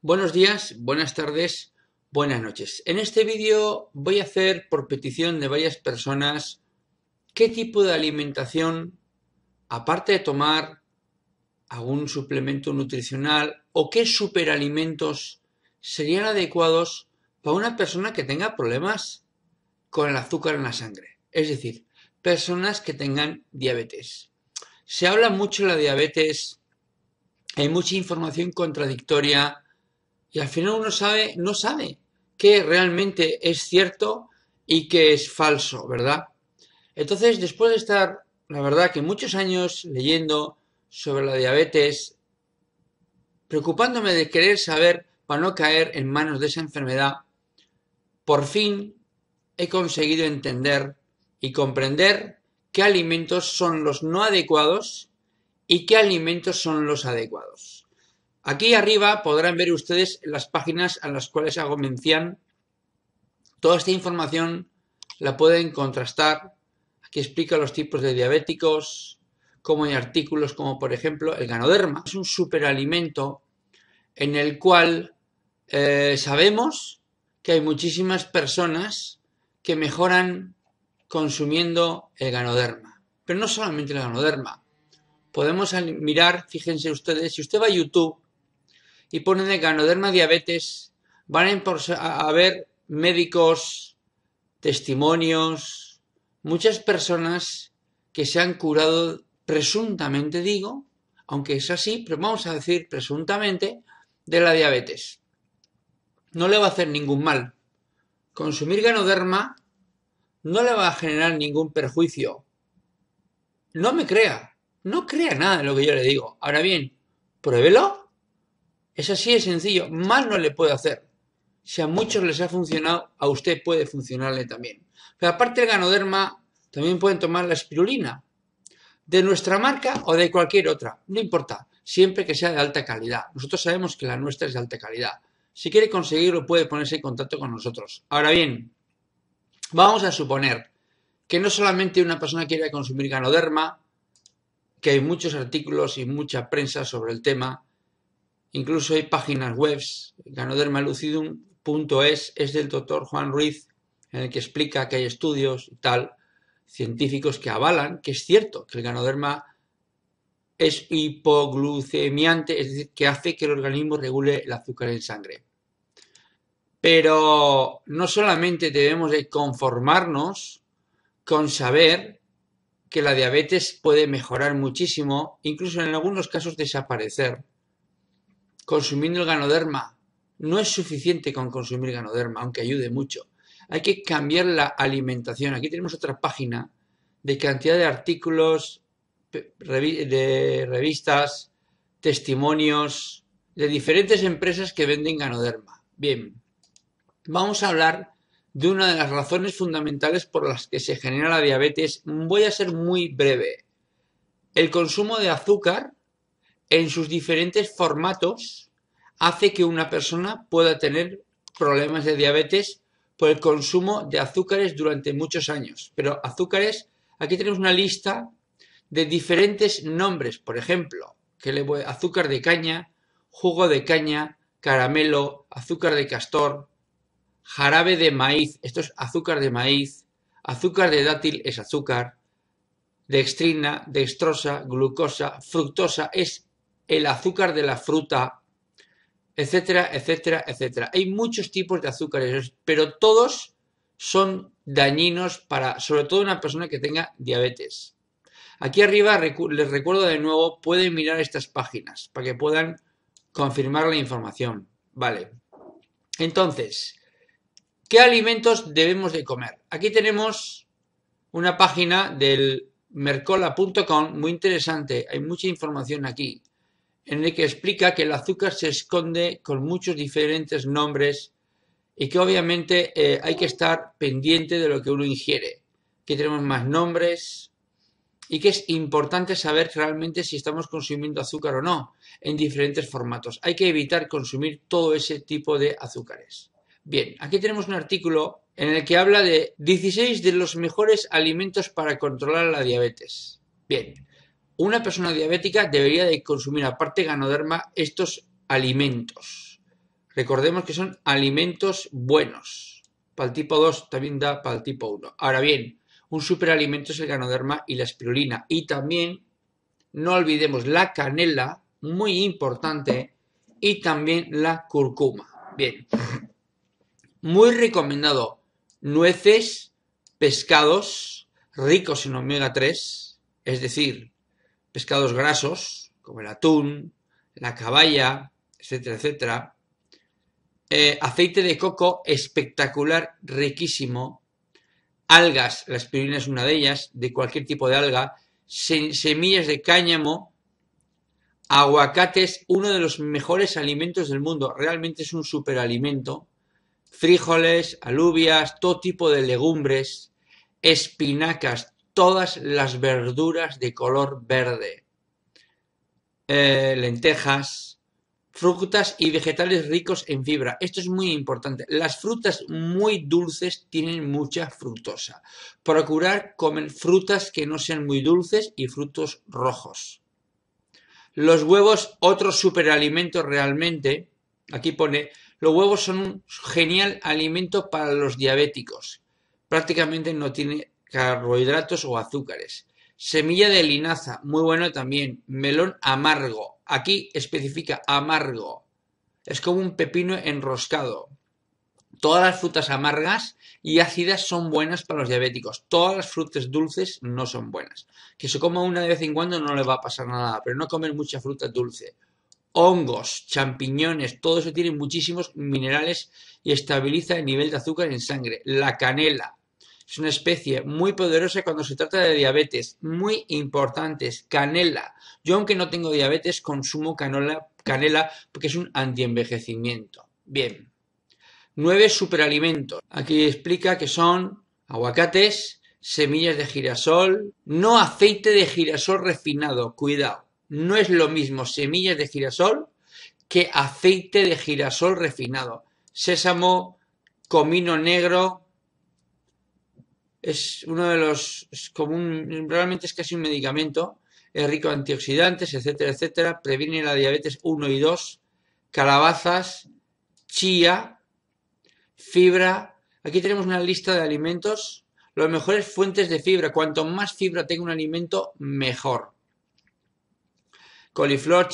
Buenos días, buenas tardes, buenas noches. En este vídeo voy a hacer, por petición de varias personas, qué tipo de alimentación, aparte de tomar algún suplemento nutricional o qué superalimentos serían adecuados para una persona que tenga problemas con el azúcar en la sangre. Es decir, personas que tengan diabetes. Se habla mucho de la diabetes, hay mucha información contradictoria, y al final uno sabe, no sabe qué realmente es cierto y qué es falso, ¿verdad? Entonces, después de estar, la verdad, que muchos años leyendo sobre la diabetes, preocupándome de querer saber para no caer en manos de esa enfermedad, por fin he conseguido entender y comprender qué alimentos son los no adecuados y qué alimentos son los adecuados. Aquí arriba podrán ver ustedes las páginas a las cuales hago mención. Toda esta información la pueden contrastar. Aquí explica los tipos de diabéticos, como en artículos como por ejemplo el ganoderma. Es un superalimento en el cual eh, sabemos que hay muchísimas personas que mejoran consumiendo el ganoderma. Pero no solamente el ganoderma. Podemos mirar, fíjense ustedes, si usted va a YouTube y ponen de ganoderma diabetes, van a haber médicos, testimonios, muchas personas que se han curado presuntamente, digo, aunque es así, pero vamos a decir presuntamente, de la diabetes. No le va a hacer ningún mal. Consumir ganoderma no le va a generar ningún perjuicio. No me crea, no crea nada de lo que yo le digo. Ahora bien, pruébelo es así de sencillo. Más no le puedo hacer. Si a muchos les ha funcionado, a usted puede funcionarle también. Pero aparte del ganoderma, también pueden tomar la espirulina. De nuestra marca o de cualquier otra. No importa. Siempre que sea de alta calidad. Nosotros sabemos que la nuestra es de alta calidad. Si quiere conseguirlo, puede ponerse en contacto con nosotros. Ahora bien, vamos a suponer que no solamente una persona quiere consumir ganoderma, que hay muchos artículos y mucha prensa sobre el tema, Incluso hay páginas web, ganodermalucidum.es es del doctor Juan Ruiz, en el que explica que hay estudios y tal, científicos que avalan que es cierto que el ganoderma es hipoglucemiante, es decir, que hace que el organismo regule el azúcar en sangre. Pero no solamente debemos de conformarnos con saber que la diabetes puede mejorar muchísimo, incluso en algunos casos desaparecer, consumiendo el ganoderma. No es suficiente con consumir ganoderma, aunque ayude mucho. Hay que cambiar la alimentación. Aquí tenemos otra página de cantidad de artículos, de revistas, testimonios de diferentes empresas que venden ganoderma. Bien, vamos a hablar de una de las razones fundamentales por las que se genera la diabetes. Voy a ser muy breve. El consumo de azúcar en sus diferentes formatos hace que una persona pueda tener problemas de diabetes por el consumo de azúcares durante muchos años. Pero azúcares, aquí tenemos una lista de diferentes nombres, por ejemplo, que le voy, azúcar de caña, jugo de caña, caramelo, azúcar de castor, jarabe de maíz, esto es azúcar de maíz, azúcar de dátil es azúcar, dextrina, dextrosa, glucosa, fructosa es el azúcar de la fruta, etcétera, etcétera, etcétera. Hay muchos tipos de azúcares, pero todos son dañinos para, sobre todo una persona que tenga diabetes. Aquí arriba les recuerdo de nuevo, pueden mirar estas páginas para que puedan confirmar la información. Vale. Entonces, ¿qué alimentos debemos de comer? Aquí tenemos una página del mercola.com muy interesante, hay mucha información aquí en el que explica que el azúcar se esconde con muchos diferentes nombres y que obviamente eh, hay que estar pendiente de lo que uno ingiere, que tenemos más nombres y que es importante saber realmente si estamos consumiendo azúcar o no en diferentes formatos. Hay que evitar consumir todo ese tipo de azúcares. Bien, aquí tenemos un artículo en el que habla de 16 de los mejores alimentos para controlar la diabetes. Bien, una persona diabética debería de consumir aparte ganoderma estos alimentos. Recordemos que son alimentos buenos. Para el tipo 2 también da para el tipo 1. Ahora bien, un superalimento es el ganoderma y la espirulina. Y también, no olvidemos la canela, muy importante, y también la cúrcuma. Bien, muy recomendado nueces, pescados ricos en omega 3, es decir, pescados grasos, como el atún, la caballa, etcétera, etcétera. Eh, aceite de coco espectacular, riquísimo. Algas, la espirulina es una de ellas, de cualquier tipo de alga. semillas de cáñamo. Aguacates, uno de los mejores alimentos del mundo. Realmente es un superalimento. Frijoles, alubias, todo tipo de legumbres. Espinacas, todas las verduras de color verde, eh, lentejas, frutas y vegetales ricos en fibra. Esto es muy importante. Las frutas muy dulces tienen mucha fructosa. Procurar comer frutas que no sean muy dulces y frutos rojos. Los huevos, otro superalimento realmente. Aquí pone, los huevos son un genial alimento para los diabéticos. Prácticamente no tiene carbohidratos o azúcares. Semilla de linaza, muy bueno también. Melón amargo. Aquí especifica amargo. Es como un pepino enroscado. Todas las frutas amargas y ácidas son buenas para los diabéticos. Todas las frutas dulces no son buenas. Que se coma una de vez en cuando no le va a pasar nada, pero no comer mucha fruta dulce. Hongos, champiñones, todo eso tiene muchísimos minerales y estabiliza el nivel de azúcar en sangre. La canela, es una especie muy poderosa cuando se trata de diabetes, muy importantes. Canela. Yo aunque no tengo diabetes, consumo canela porque es un antienvejecimiento. Bien. Nueve superalimentos. Aquí explica que son aguacates, semillas de girasol, no aceite de girasol refinado, cuidado. No es lo mismo semillas de girasol que aceite de girasol refinado. Sésamo, comino negro, es uno de los, realmente es casi un medicamento, es rico en antioxidantes, etcétera, etcétera, previene la diabetes 1 y 2, calabazas, chía, fibra. Aquí tenemos una lista de alimentos, las mejores fuentes de fibra. Cuanto más fibra tenga un alimento, mejor. Coliflor,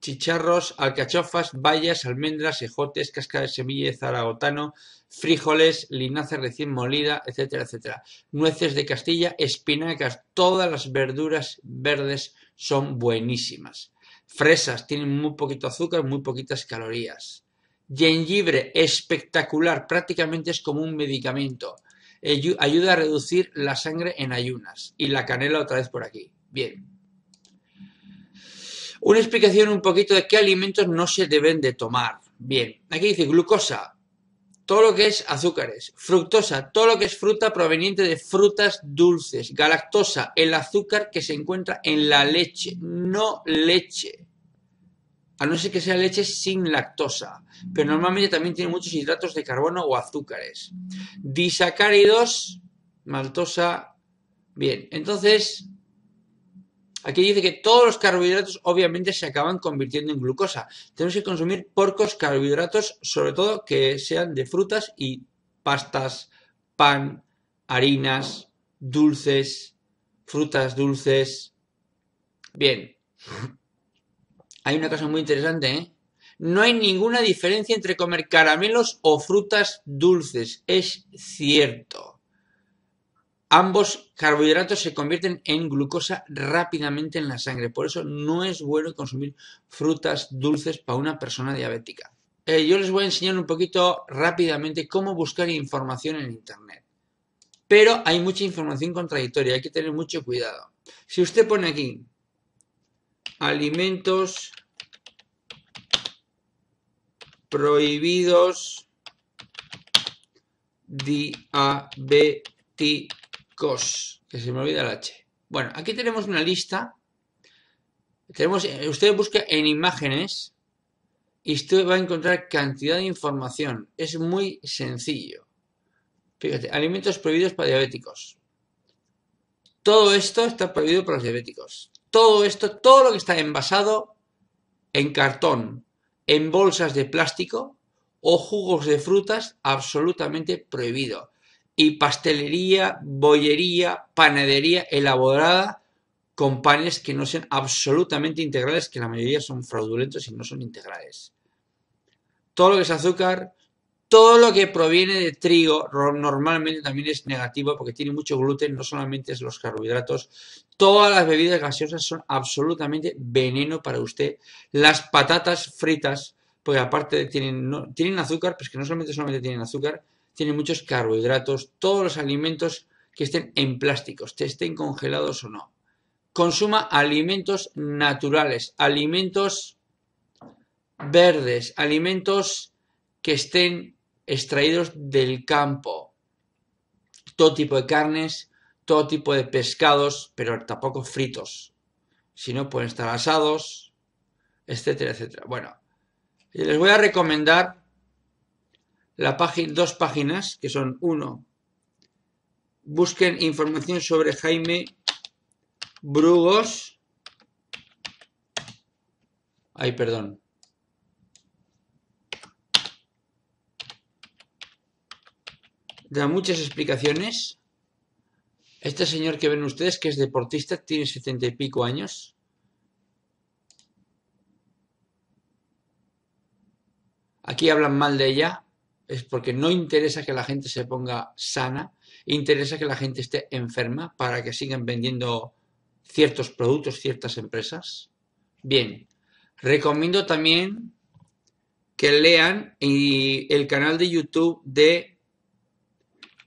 chicharros, alcachofas, bayas, almendras, ejotes, cascada de semilla zaragotano, frijoles, linaza recién molida, etcétera, etcétera. Nueces de Castilla, espinacas, todas las verduras verdes son buenísimas. Fresas, tienen muy poquito azúcar, muy poquitas calorías. Jengibre, espectacular, prácticamente es como un medicamento. Ayuda a reducir la sangre en ayunas. Y la canela otra vez por aquí. Bien, una explicación un poquito de qué alimentos no se deben de tomar. Bien, aquí dice glucosa, todo lo que es azúcares, fructosa, todo lo que es fruta proveniente de frutas dulces, galactosa, el azúcar que se encuentra en la leche, no leche. A no ser que sea leche sin lactosa, pero normalmente también tiene muchos hidratos de carbono o azúcares. Disacáridos, maltosa. Bien, entonces Aquí dice que todos los carbohidratos obviamente se acaban convirtiendo en glucosa. Tenemos que consumir porcos carbohidratos, sobre todo que sean de frutas y pastas, pan, harinas, dulces, frutas dulces. Bien. Hay una cosa muy interesante, ¿eh? No hay ninguna diferencia entre comer caramelos o frutas dulces. Es cierto. Ambos carbohidratos se convierten en glucosa rápidamente en la sangre, por eso no es bueno consumir frutas dulces para una persona diabética. Eh, yo les voy a enseñar un poquito rápidamente cómo buscar información en Internet. Pero hay mucha información contradictoria, hay que tener mucho cuidado. Si usted pone aquí alimentos prohibidos diabéticos, que se me olvida el H. Bueno, aquí tenemos una lista. Tenemos, eh, usted busca en imágenes y usted va a encontrar cantidad de información. Es muy sencillo. Fíjate, alimentos prohibidos para diabéticos. Todo esto está prohibido para los diabéticos. Todo esto, todo lo que está envasado en cartón, en bolsas de plástico o jugos de frutas, absolutamente prohibido y pastelería, bollería, panadería elaborada con panes que no sean absolutamente integrales, que la mayoría son fraudulentos y no son integrales. Todo lo que es azúcar, todo lo que proviene de trigo normalmente también es negativo porque tiene mucho gluten, no solamente es los carbohidratos. Todas las bebidas gaseosas son absolutamente veneno para usted. Las patatas fritas, porque aparte tienen, tienen azúcar, pues que no solamente, solamente tienen azúcar, tiene muchos carbohidratos, todos los alimentos que estén en plásticos, que estén congelados o no. Consuma alimentos naturales, alimentos verdes, alimentos que estén extraídos del campo. Todo tipo de carnes, todo tipo de pescados, pero tampoco fritos. Si no, pueden estar asados, etcétera, etcétera. Bueno, les voy a recomendar la página, dos páginas, que son uno, busquen información sobre Jaime Brugos. Ay, perdón. Da muchas explicaciones. Este señor que ven ustedes, que es deportista, tiene setenta y pico años. Aquí hablan mal de ella, es porque no interesa que la gente se ponga sana, interesa que la gente esté enferma para que sigan vendiendo ciertos productos, ciertas empresas. Bien, recomiendo también que lean el canal de YouTube de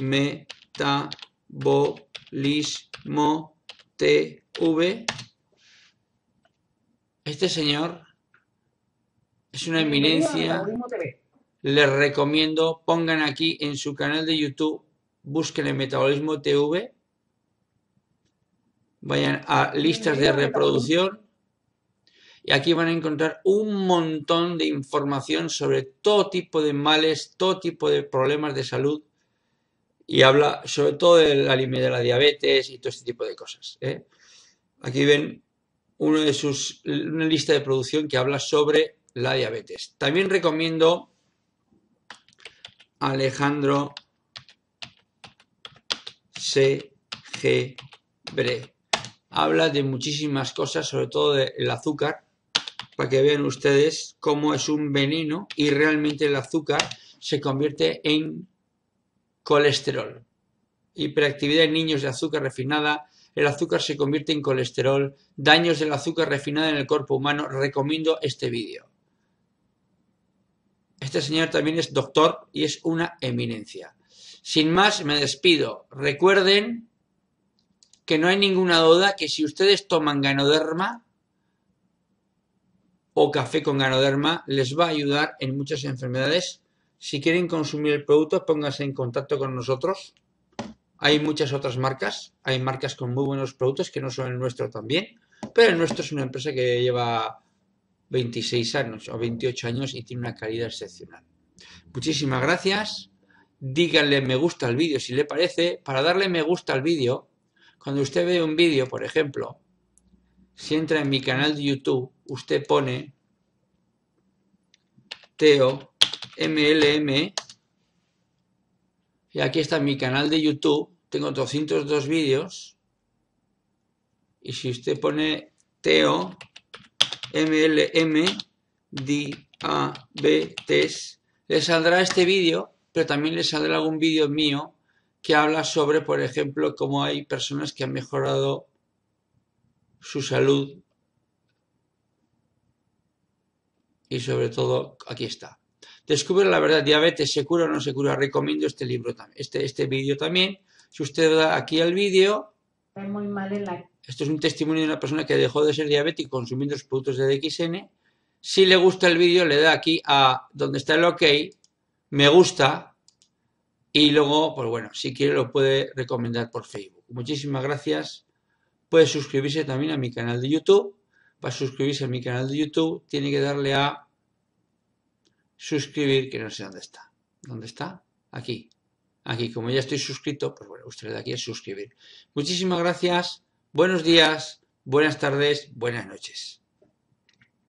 Metabolismo TV. Este señor es una eminencia les recomiendo pongan aquí en su canal de YouTube, busquen el Metabolismo TV, vayan a listas de reproducción y aquí van a encontrar un montón de información sobre todo tipo de males, todo tipo de problemas de salud y habla sobre todo de la, de la diabetes y todo este tipo de cosas. ¿eh? Aquí ven uno de sus, una lista de producción que habla sobre la diabetes. También recomiendo Alejandro C. G. Habla de muchísimas cosas, sobre todo del azúcar, para que vean ustedes cómo es un veneno y realmente el azúcar se convierte en colesterol. Hiperactividad en niños de azúcar refinada, el azúcar se convierte en colesterol, daños del azúcar refinada en el cuerpo humano. Recomiendo este vídeo. Este señor también es doctor y es una eminencia. Sin más, me despido. Recuerden que no hay ninguna duda que si ustedes toman ganoderma o café con ganoderma, les va a ayudar en muchas enfermedades. Si quieren consumir el producto, pónganse en contacto con nosotros. Hay muchas otras marcas, hay marcas con muy buenos productos que no son el nuestro también, pero el nuestro es una empresa que lleva 26 años o 28 años y tiene una calidad excepcional. Muchísimas gracias. Díganle me gusta al vídeo si le parece. Para darle me gusta al vídeo, cuando usted ve un vídeo, por ejemplo, si entra en mi canal de YouTube, usted pone Teo MLM y aquí está mi canal de YouTube. Tengo 202 vídeos. Y si usted pone Teo MLM Diabetes, les saldrá este vídeo, pero también les saldrá algún vídeo mío que habla sobre, por ejemplo, cómo hay personas que han mejorado su salud y sobre todo aquí está. Descubre la verdad, diabetes, se cura o no se cura. Recomiendo este libro, este, este vídeo también. Si usted da aquí al vídeo... muy mal en la esto es un testimonio de una persona que dejó de ser diabético consumiendo los productos de DXN. Si le gusta el vídeo, le da aquí a donde está el OK, me gusta, y luego, pues bueno, si quiere lo puede recomendar por Facebook. Muchísimas gracias. Puede suscribirse también a mi canal de YouTube. Para suscribirse a mi canal de YouTube, tiene que darle a suscribir, que no sé dónde está. ¿Dónde está? Aquí. Aquí, como ya estoy suscrito, pues bueno, usted le da aquí a suscribir. Muchísimas gracias. Buenos días, buenas tardes, buenas noches.